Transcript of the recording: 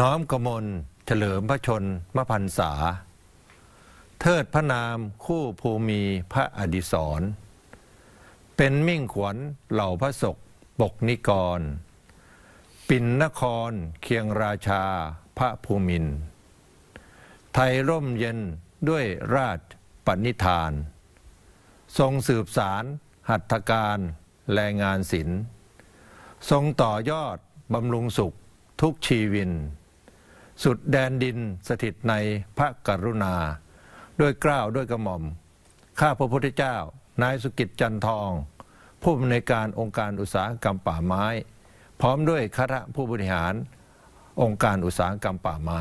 น้อมกมลเฉลิมพระชนมพันษา เทิดพระนามคู่ภูมิพระอดิศรเป็นมิ่งขวัญเหล่าพระศกปกนิกร ปินนครเคียงราชาพระภูมิน ไทยร่มเย็นด้วยราชปณิธาน ทรงสืบสารหัตถการ แรงงานศิลป์ทรงต่อยอดบำรุงสุขทุกชีวินสุดแดนดินสถิตในพระกรุณา ด้วยกล้าวด้วยกระหม่อมข้าพระพุทธเจ้า นายสุกิจจันทอง ผู้อำนวยการองค์การอุตสาหกรรมป่าไม้ พร้อมด้วยคณะผู้บริหาร องค์การอุตสาหกรรมป่าไม้